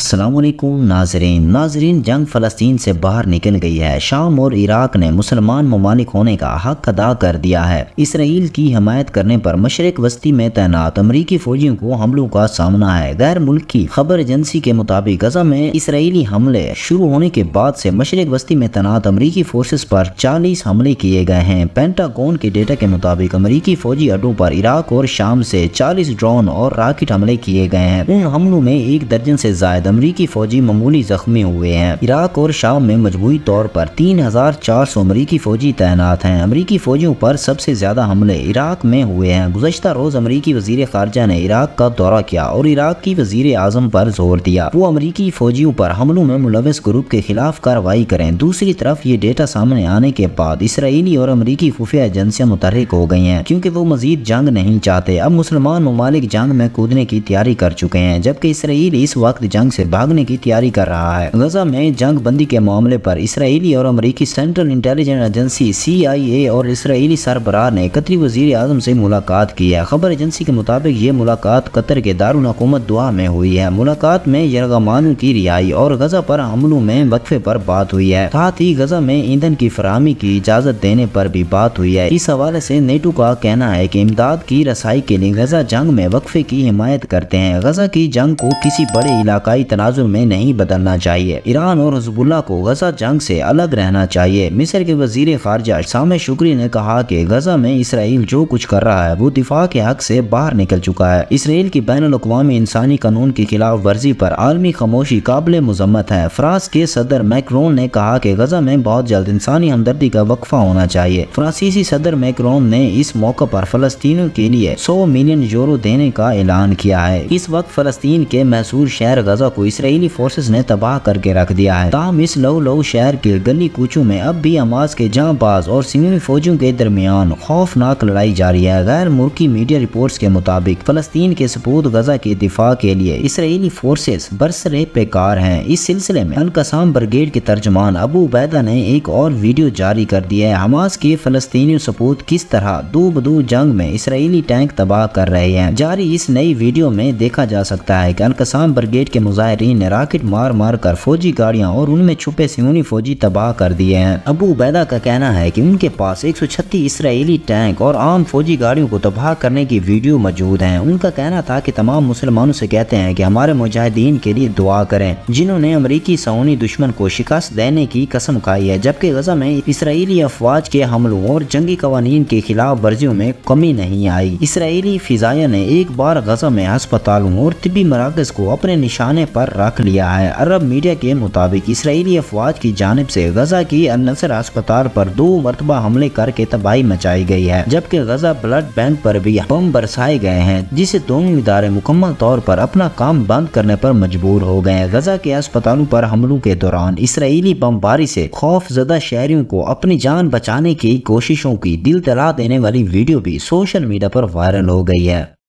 असलकुम नाजरीन नाजरीन जंग फ़लस्तीन से बाहर निकल गई है शाम और इराक ने मुसलमान ममालिक होने का हक अदा कर दिया है इसराइल की हमायत करने पर मशरक वस्ती में तैनात अमरीकी फौजियों को हमलों का सामना है गैर मुल्क की खबर एजेंसी के मुताबिक गजा में इसराइली हमले शुरू होने के बाद से मशरक वस्ती में तैनात अमरीकी फोर्सेज पर चालीस हमले किए गए हैं पेंटागोन के डेटा के मुताबिक अमरीकी फौजी अड्डों पर इराक और शाम से चालीस ड्रोन और राकेट हमले किए गए हैं उन हमलों में एक दर्जन से ज्यादा अमरीकी फौजी मामूली जख्मी हुए हैं इराक और शाम में मजबूरी तौर पर तीन हजार चार सौ अमरीकी फौजी तैनात हैं अमरीकी फौजियों पर सबसे ज्यादा हमले इराक में हुए हैं गुजशत रोज अमरीकी वजीर खारजा ने इराक का दौरा किया और इराक की वजीर आजम पर जोर दिया वो अमरीकी फौजियों पर हमलों में मुलविस ग्रुप के खिलाफ कार्रवाई करें दूसरी तरफ ये डेटा सामने आने के बाद इसराइली और अमरीकी खुफिया एजेंसियां मुतरक हो गई हैं क्योंकि वो मजीद जंग नहीं चाहते अब मुसलमान ममालिक जंग में कूदने की तैयारी कर चुके हैं जबकि इसराइल इस वक्त जंग से से भागने की तैयारी कर रहा है गजा में जंग बंदी के मामले पर इसराइली और अमरीकी सेंट्रल इंटेलिजेंस एजेंसी सी और इसराइली सरबरा ने कतरी वजीर आजम से मुलाकात की है खबर एजेंसी के मुताबिक ये मुलाकात कतर के दारकूमत दुआ में हुई है मुलाकात में यरगमान की रिहाई और गजा पर हमलों में वक्फे पर बात हुई है साथ ही गजा में ईंधन की फरहमी की इजाज़त देने पर भी बात हुई है इस हवाले से नेटो का कहना है कि इमदाद की रसाई के लिए गजा जंग में वक्फे की हिमायत करते हैं गजा की जंग को किसी बड़े इलाकाई तनाजुर में नहीं बदलना चाहिए ईरान और हजबुल्ला को गजा जंग से अलग रहना चाहिए मिस्र के वजीर खारजा सामे शुक्री ने कहा कि गजा में इसराइल जो कुछ कर रहा है वो दिफा के हक से बाहर निकल चुका है इसराइल की बैन अवी इंसानी कानून की खिलाफ वर्जी पर आलमी खामोशी काबिल मजम्मत है फ्रांस के सदर मैक्रोन ने कहा कि गजा में बहुत जल्द इंसानी हमदर्दी का वक्फा होना चाहिए फ्रांसीसी सदर मैक्रोन ने इस मौके पर फलस्तियों के लिए सौ मिलियन यूरो देने का ऐलान किया है इस वक्त फलस्तीन के मैसूर शहर गजा को को इसराइली फोर्सेस ने तबाह करके रख दिया है तमाम इस लव लो शहर के गली कूचों में अब भी हमास के जाँबाज और सिमी फौजों के दरमियान खौफनाक लड़ाई जारी है गैर मुल्की मीडिया रिपोर्ट के मुताबिक फलस्तीन के सपूत गजा के दिफा के लिए इसराइली फोर्सेज बरसरे बेकार हैं इस सिलसिले में अलकसाम ब्रिगेड के तर्जमान अबू उबैदा ने एक और वीडियो जारी कर दी है हमास के फलस्तीनी सपूत किस तरह दो बदू जंग में इसराइली टैंक तबाह कर रहे हैं जारी इस नई वीडियो में देखा जा सकता है कि अलकसाम ब्रिगेड के मुजा मुजाहरीन ने राकेट मार मार कर फौजी गाड़ियाँ और उनमें छुपे सियूनी फौजी तबाह कर दिए हैं अबू उबैदा का कहना है कि उनके पास एक सौ छत्तीस इसराइली टैंक और आम फौजी गाड़ियों को तबाह करने की वीडियो मौजूद है उनका कहना था की तमाम मुसलमानों से कहते हैं की हमारे मुजाहिदीन के लिए दुआ करें जिन्होंने अमरीकी सऊनी दुश्मन को शिकस्त देने की कसम खाई है जबकि गजा में इसराइली अफवाज के हमलों और जंगी कवानीन के खिलाफ वर्जियों में कमी नहीं आई इसराइली फिजाया ने एक बार गजा में अस्पतालों और तिबी मराकज को अपने निशाने पर रख लिया है अरब मीडिया के मुताबिक इसराइली अफवाज की जानब से गजा की अनसर अस्पताल पर दो मरतबा हमले करके तबाही मचाई गई है जबकि गजा ब्लड बैंक पर भी बम बरसाए गए हैं जिसे दोनों इदारे मुकम्मल तौर पर अपना काम बंद करने पर मजबूर हो गए गजा के अस्पतालों पर हमलों के दौरान इसराइली बमबारी से जदा शहरियों को अपनी जान बचाने की कोशिशों की दिल तला देने वाली वीडियो भी सोशल मीडिया पर वायरल हो गई है